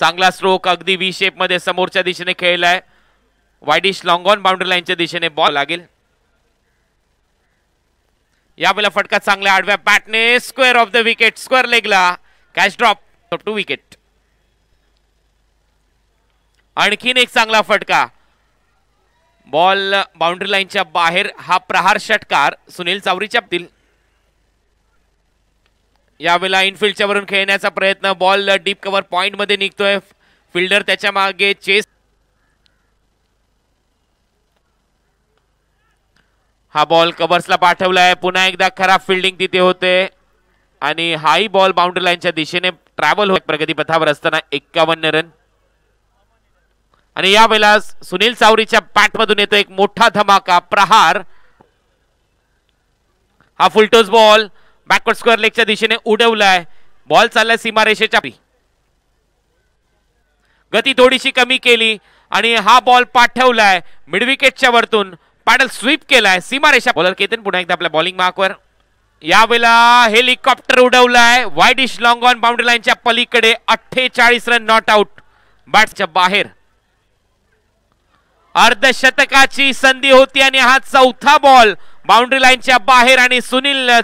चांगला स्ट्रोक अगदी व्ही मध्ये समोरच्या दिशेने खेळलाय वायडिश लॉंग ऑन बाउंड्री लाईनच्या दिशेने बॉल लागेल या वेळेला फटका चांगल्या आडव्या बॅटने square off the wicket square लेगला कॅश ड्रॉप टू विकेट आणखीन एक चांगला फटका बॉल बाउंड्री लाईनच्या बाहेर हा प्रहार षटकार सुनील चावरीच्या यावेळेला इनफिल्डच्या वरून खेळण्याचा प्रयत्न बॉल डीप कव्हर मध्ये निघतोय फिल्डर त्याच्या मागे चेस हा बॉल कवर्सला पाठवलाय पुन्हा एकदा खराब फिल्डिंग तिथे होते आणि हाई बॉल बाउंड्री लाईनच्या दिशेने ट्रॅव्हल होत प्रगतीपथावर असताना एक्कावन्न रन आणि यावेळेला सुनील सावरीच्या बॅटमधून येतो एक मोठा धमाका प्रहार हा फुलटोस बॉल बॅकवर्ड स्क्वेअर लेगच्या दिशेने उडवलाय बॉल चाललाय सीमारेषेच्या गती थोडीशी कमी केली आणि हा बॉल पाठवलाय मिडविकेटच्या वरतून पॅडल स्वीप केलाय सीमारेषा बॉलर केतन पुन्हा एकदा आपल्या बॉलिंग मार्कवर यावेळेला हेलिकॉप्टर उडवलाय वाईट इश लॉंग ऑन बाउंड्री लाईनच्या पलीकडे अठ्ठेचाळीस रन नॉट आउट बॅटच्या बाहेर अर्धशतकाची संधी होती आणि हा चौथा बॉल बाउंड्री लाईनच्या बाहेर आणि सुनील